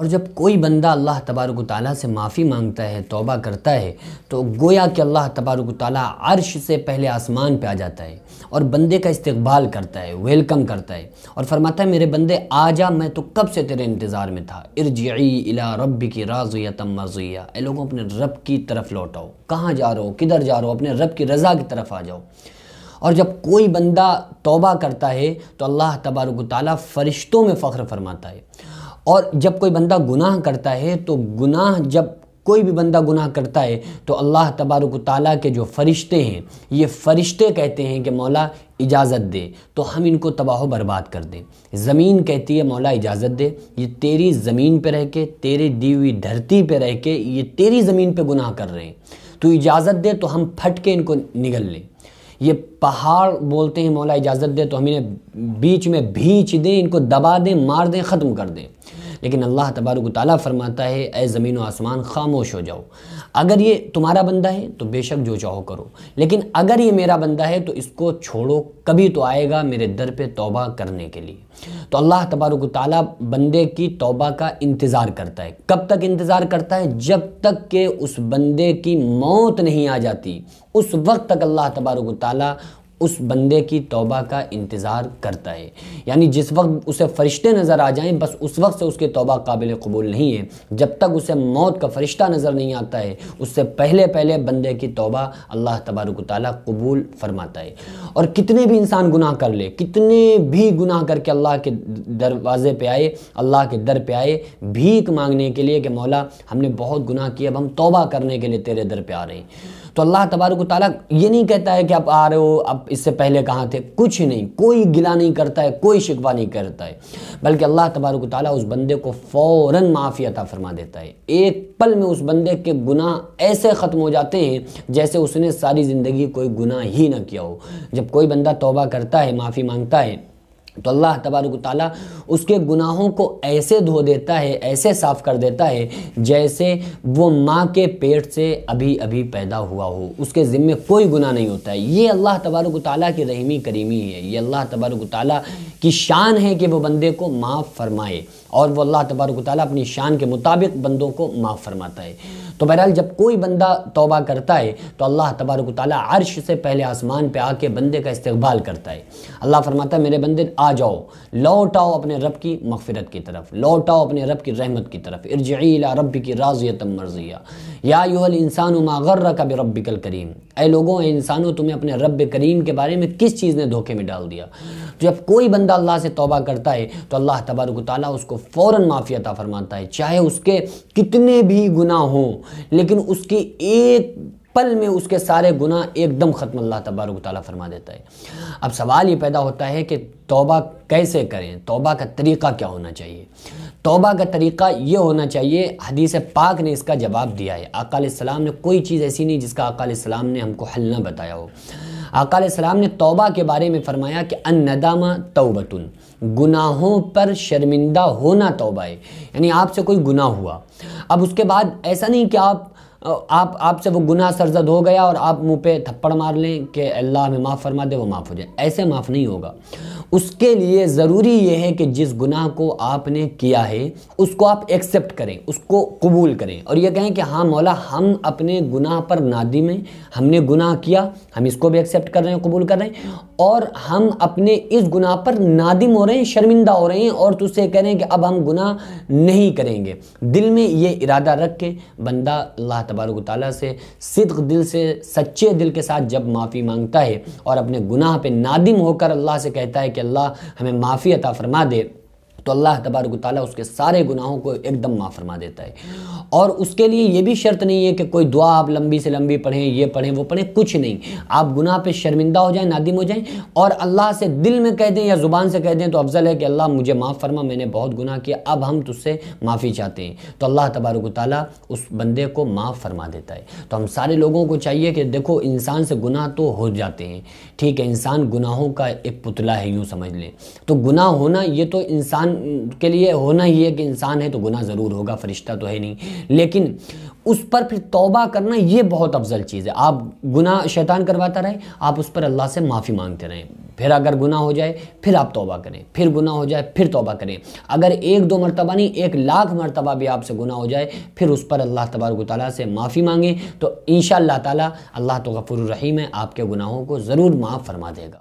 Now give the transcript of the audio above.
और जब कोई बंदा अल्लाह तबारक ताली से माफ़ी मांगता है तौबा करता है तो गोया कि अल्लाह तबारक ताली अरश से पहले आसमान पर आ जाता है और बंदे का इस्तबाल करता है वेलकम करता है और फरमाता है मेरे बंदे आ जा मैं तो कब से तेरे इंतज़ार में था इर्जी इला रब की तम मजुया ए लोगों अपने रब की तरफ लौटाओ कहाँ जा रहे हो किधर जा रहे हो अपने रब की रज़ा की तरफ आ जाओ और जब कोई बंदा तोबा करता है तो अल्लाह तबारक ताली फ़रिश्तों में फ़ख्र फरमाता है और जब कोई बंदा गुनाह करता है तो गुनाह जब कोई भी बंदा गुनाह करता है तो अल्लाह तबारक ताली के जो फ़रिश्ते हैं ये फ़रिश्ते कहते हैं कि मौला इजाज़त दे तो हम इनको तबाह बर्बाद कर दें ज़मीन कहती है मौला इजाज़त दे ये तेरी ज़मीन पे रह के तेरे दी हुई धरती पे रह के ये तेरी ज़मीन पे गुनाह कर रहे हैं तो इजाज़त दे तो हम फट के इनको निगल लें ये पहाड़ बोलते हैं मौला इजाज़त दे तो हम इन्हें बीच में भींच दें इनको दबा दें मार दें ख़त्म कर दें लेकिन अल्लाह तबारक ताली फरमाता है ए ज़मीन व आसमान खामोश हो जाओ अगर ये तुम्हारा बंदा है तो बेशक जो चाहो करो लेकिन अगर ये मेरा बंदा है तो इसको छोड़ो कभी तो आएगा मेरे दर पे तौबा करने के लिए तो अल्लाह तबारक ताली बंदे की तौबा का इंतज़ार करता है कब तक इंतज़ार करता है जब तक के उस बंदे की मौत नहीं आ जाती उस वक्त तक अल्लाह तबारक ताली उस बंदे की तौबा का इंतज़ार करता है यानी जिस वक्त उसे फरिश्ते नज़र आ जाएं बस उस वक्त से उसकी तौबा काबिल कबूल नहीं है जब तक उसे मौत का फरिश्ता नज़र नहीं आता है उससे पहले पहले बंदे की तौबा अल्लाह तबारक ताली कबूल फरमाता है और कितने भी इंसान गुनाह कर ले कितने भी गुनाह करके अल्लाह के दरवाज़े पर आए अल्लाह के दर पर आए भीख मांगने के लिए कि मौला हमने बहुत गुनाह किया अब हम तौबा करने के लिए तेरे दर पर आ रहे हैं तो अल्लाह तबारक ताली ये नहीं कहता है कि आप आ रहे हो आप इससे पहले कहाँ थे कुछ नहीं कोई गिला नहीं करता है कोई शिकवा नहीं करता है बल्कि अल्लाह तबारक ताली उस बंदे को फ़ौर माफ़ी अता फरमा देता है एक पल में उस बंदे के गुनाह ऐसे ख़त्म हो जाते हैं जैसे उसने सारी ज़िंदगी कोई गुनाह ही ना किया हो जब कोई बंदा तोबा करता है माफ़ी मांगता है तो अल्लाह तबारक ताली उसके गुनाहों को ऐसे धो देता है ऐसे साफ़ कर देता है जैसे वो माँ के पेट से अभी अभी पैदा हुआ हो उसके ज़िम्मे कोई गुनाह नहीं होता है ये अल्लाह तबारक ताली की रहीमी करीमी है ये अल्लाह तबारक ताली की शान है कि वो बंदे को माफ़ फरमाए और वो अल्लाह तबारक ताली अपनी शान के मुताबिक बंदों को माफ़ फरमाता है तो बहरहाल जब कोई बंदा तोबा करता है तो अल्लाह तबारक ताली अर्श से पहले आसमान पर आके बंदे का इस्तबाल करता है अल्लाह फरमाता है मेरे बंदे आ जाओ लौटाओ अपने रब की मफफरत की तरफ लौटाओ अपने रब की रहमत की तरफ इरजीला रब की राजियत मर्जिया या इंसान मागर का रब कल करीम ए लोगों इंसानों तुम्हें अपने रब करीम के बारे में किस चीज़ ने धोखे में डाल दिया जब कोई बंदा अल्लाह से तोबा करता है तो अल्लाह तबारक ताली उसको फ़ौर माफियाता फरमाता है चाहे उसके कितने भी गुना हों लेकिन उसकी एक पल में उसके सारे गुना एकदम ख़त्म अल्लाह तबारक ताली फरमा देता है अब सवाल ये पैदा होता है कि तोबा कैसे करें तोबा का तरीक़ा क्या होना चाहिए तोबा का तरीक़ा ये होना चाहिए हदीस पाक ने इसका जवाब दिया है अकालाम ने कोई चीज़ ऐसी नहीं जिसका अकालाम ने हमको हल ना बताया हो आकाम ने तोबा के बारे में फ़रमाया कि अनदामा तोबतुन गुनाहों पर शर्मिंदा होना तोबा है यानी आपसे कोई गुनाह हुआ अब उसके बाद ऐसा नहीं कि आप आप आपसे वो गुनाह सरजद हो गया और आप मुंह पे थप्पड़ मार लें कि अल्लाह हमें माफ़ फरमा दे वो माफ़ हो जाए ऐसे माफ़ नहीं होगा उसके लिए ज़रूरी ये है कि जिस गुनाह को आपने किया है उसको आप एक्सेप्ट करें उसको कबूल करें और ये कहें कि हाँ मौला हम अपने गुनाह पर नादी में हमने गुनाह किया हम इसको भी एक्सेप्ट कर रहे हैं कबूल कर रहे हैं और हम अपने इस गुनाह पर नादिम हो रहे हैं शर्मिंदा हो रहे हैं और तुझसे तो कह रहे हैं कि अब हम गुनाह नहीं करेंगे दिल में ये इरादा रख के बंदा अल्लाह तबारक ताली से सिद्क दिल से सच्चे दिल के साथ जब माफ़ी मांगता है और अपने गुनाह पे नादिम होकर अल्लाह से कहता है कि अल्लाह हमें माफ़ी अता फरमा दे तो अल्लाह तबारक ताली उसके सारे गुनाहों को एकदम माफ़ फरमा देता है और उसके लिए ये भी शर्त नहीं है कि कोई दुआ आप लंबी से लंबी पढ़ें ये पढ़ें वो पढ़ें कुछ नहीं आप गुनाह पे शर्मिंदा हो जाएं नादिम हो जाएं और अल्लाह से दिल में कह दें या ज़ुबान से कह दें तो अफजल है कि अल्लाह मुझे माफ़ फरमा मैंने बहुत गुनाह किया अब हम तुझसे माफ़ी चाहते हैं तो अल्लाह तबारक ताली उस बंदे को माफ़ फरमा देता है तो हम सारे लोगों को चाहिए कि देखो इंसान से गुनाह तो हो जाते हैं ठीक है इंसान गुनाहों का एक पुतला है यूँ समझ लें तो गुनाह होना ये तो इंसान इंसान के लिए होना ही है कि इंसान है तो गुना ज़रूर होगा फरिश्ता तो है नहीं लेकिन उस पर फिर तौबा करना ये बहुत अफजल चीज़ है आप गुना शैतान करवाता रहे आप उस पर अल्लाह से माफ़ी मांगते रहें फिर अगर गुना हो जाए फिर आप तौबा करें फिर गुना हो जाए फिर तौबा करें अगर एक दो मरतबा नहीं एक लाख मरतबा भी आपसे गुना हो जाए फिर उस पर अल्लाह तबारक ताली से माफ़ी मांगें तो इन ताला अल्लाह तो गफ़ुर रहीम है आपके गुनाहों को ज़रूर माफ़ फरमा देगा